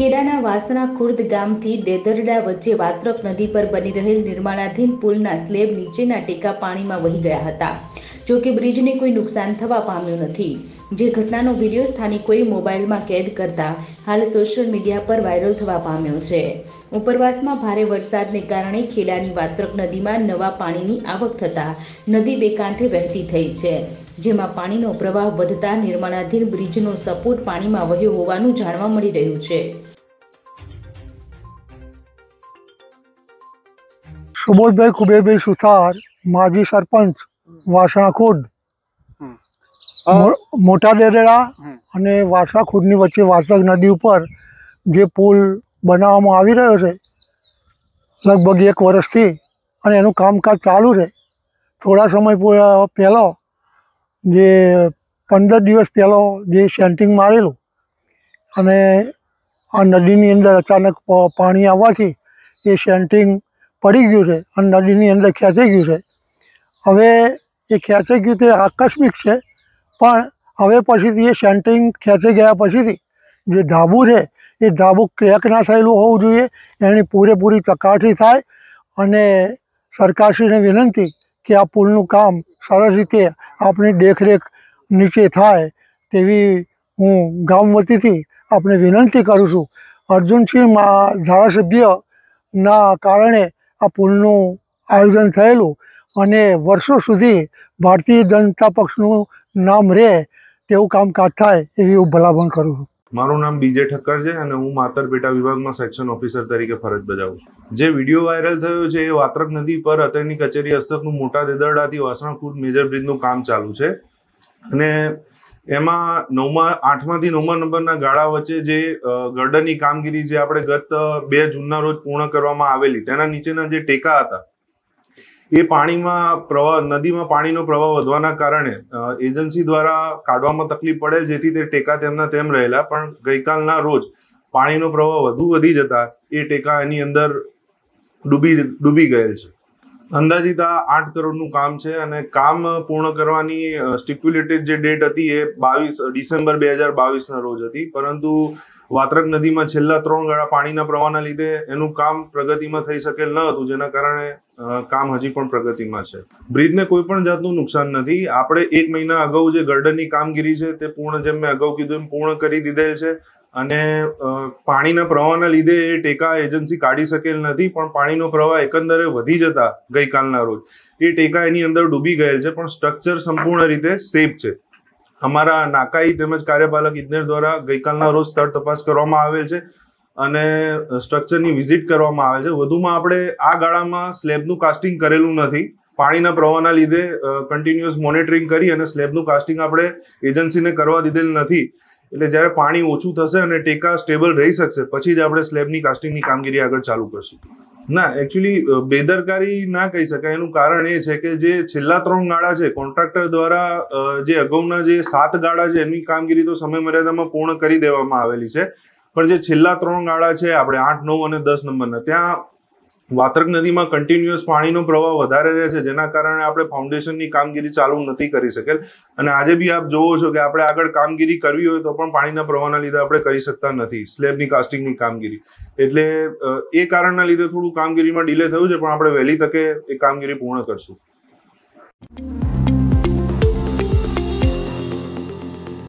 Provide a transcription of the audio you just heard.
ખેડાના વાસણા ખુર્દ ગામથી દેદરડા વચ્ચે વાત્રક નદી પર બની રહેલ નિર્માણાધીન પુલના સ્લેબ નીચેના ટેકા પાણીમાં વહી ગયા હતા જો કે બ્રિજને કોઈ નુકસાન થવા પામ્યું નથી જે ઘટનાનો વિડીયો સ્થાનિકોએ મોબાઈલમાં કેદ કરતા હાલ સોશિયલ મીડિયા પર વાયરલ થવા પામ્યો છે ઉપરવાસમાં ભારે વરસાદને કારણે ખેડાની વાત્રક નદીમાં નવા પાણીની આવક થતા નદી બે કાંઠે વહેતી થઈ છે જેમાં પાણીનો પ્રવાહ વધતા નિર્માણાધીન બ્રિજનો સપોર્ટ પાણીમાં વહ્યો હોવાનું જાણવા મળી રહ્યું છે સુબોધભાઈ કુબેરભાઈ સુથાર માજી સરપંચ વાસણા ખુદ મોટા દેરેડા અને વાસણા વચ્ચે વાસક નદી ઉપર જે પુલ બનાવવામાં આવી રહ્યો છે લગભગ એક વર્ષથી અને એનું કામકાજ ચાલુ છે થોડા સમય પહેલો જે પંદર દિવસ પહેલો જે સેન્ટિંગ મારેલું અને આ નદીની અંદર અચાનક પાણી આવવાથી એ સેન્ટિંગ પડી ગયું છે અને નદીની અંદર ખેંચાઈ ગયું છે હવે એ ખેંચાઈ ગયું તે આકસ્મિક છે પણ હવે પછીથી એ સેન્ટરિંગ ખેંચાઈ ગયા પછીથી જે ધાબું છે એ ધાબું ક્રેક ના થયેલું હોવું જોઈએ એની પૂરેપૂરી ચકાસણી થાય અને સરકારશ્રીને વિનંતી કે આ પુલનું કામ સરસ રીતે આપણી દેખરેખ નીચે થાય તેવી હું ગામ વતીથી આપણે વિનંતી કરું છું અર્જુનસિંહ ધારાસભ્યના કારણે આ પુલનું આયોજન થયેલું અને વર્ષો સુધી ભારતીય જનતા પક્ષનું નામ રહે તેવું કામકાજ થાય એવી હું ભલામણ કરું છું મારું નામ બીજે ઠક્કર છે અને હું માતર પેટા વિભાગમાં સેક્શન ઓફિસર તરીકે ફરજ બજાવું છું જે વિડીયો વાયરલ થયો છે એ વાત્રક નદી પર અત્યારની કચેરી હસ્તકનું મોટા દેદરડાથી વાસણાકુટ મેજર બ્રિજનું કામ ચાલુ છે અને એમાં નવમા આઠમાંથી નવમા નંબરના ગાળા વચ્ચે જે ગર્ડનની કામગીરી જે આપણે ગત બે જૂનના રોજ પૂર્ણ કરવામાં આવેલી તેના નીચેના જે ટેકા હતા એ પાણીમાં પ્રવાહ નદીમાં પાણીનો પ્રવાહ વધવાના કારણે એજન્સી દ્વારા કાઢવામાં તકલીફ પડે જેથી તે ટેકા તેમના તેમ રહેલા પણ ગઈકાલના રોજ પાણીનો પ્રવાહ વધુ વધી જતા એ ટેકા એની અંદર ડૂબી ડૂબી ગયેલ છે અંદાજિત આઠ કરોડનું કામ છે અને કામ પૂર્ણ કરવાની સ્ટિપ્યુલેટેડ જે ડેટ હતી એ બાવીસ ડિસેમ્બર બે હજાર બાવીસના રોજ હતી પરંતુ વાત્રક નદીમાં છેલ્લા ત્રણ ગાળા પાણીના પ્રવાહના લીધે એનું કામ પ્રગતિમાં થઈ શકેલ ન હતું જેના કારણે કામ હજી પણ પ્રગતિમાં છે બ્રિજને કોઈ પણ જાતનું નુકસાન નથી આપણે એક મહિના અગાઉ જે ગર્ડનની કામગીરી છે તે પૂર્ણ જેમ મેં અગાઉ કીધું એમ પૂર્ણ કરી દીધેલ છે અને પાણીના પ્રવાહના લીધે એ ટેકા એજન્સી કાઢી શકેલ નથી પણ પાણીનો પ્રવાહ એકંદરે વધી જતા ગઈકાલના રોજ એ ટેકા એની અંદર ડૂબી ગયેલ છે પણ સ્ટ્રક્ચર સંપૂર્ણ રીતે સેફ છે અમારા નાકાઈ તેમજ કાર્યપાલક ઇજનેર દ્વારા ગઈકાલના રોજ સ્થળ તપાસ કરવામાં આવેલ છે અને સ્ટ્રક્ચરની વિઝિટ કરવામાં આવે છે વધુમાં આપણે આ ગાળામાં સ્લેબનું કાસ્ટિંગ કરેલું નથી પાણીના પ્રવાહના લીધે કન્ટિન્યુઅસ મોનિટરિંગ કરી અને સ્લેબનું કાસ્ટિંગ આપણે એજન્સીને કરવા દીધેલ નથી એટલે જ્યારે પાણી ઓછું થશે અને ટેકા સ્ટેબલ રહી શકશે પછી જ આપણે સ્લેબની કાસ્ટિંગની કામગીરી આગળ ચાલુ કરશું ના એકચ્યુઅલી બેદરકારી ના કહી શકાય એનું કારણ એ છે કે જે છેલ્લા ત્રણ ગાળા છે કોન્ટ્રાક્ટર દ્વારા જે અગાઉના જે સાત ગાળા છે એની કામગીરી તો સમય મર્યાદામાં પૂર્ણ કરી દેવામાં આવેલી છે પણ જે છેલ્લા ત્રણ ગાળા છે આપણે આઠ નવ અને દસ નંબરના ત્યાં વાત્રક નદીમાં કન્ટિન્યુઅસ પાણીનો પ્રવાહ વધારે રહે છે જેના કારણે આપણે ફાઉન્ડેશનની કામગીરી ચાલુ નથી કરી શકેલ અને આજે બી આપ જોવો છો કે આપણે આગળ કામગીરી કરવી હોય તો પણ પાણીના પ્રવાહના લીધે આપણે કરી શકતા નથી સ્લેબની કાસ્ટિંગની કામગીરી એટલે એ કારણના લીધે થોડું કામગીરીમાં ડિલે થયું છે પણ આપણે વહેલી તકે એ કામગીરી પૂર્ણ કરશું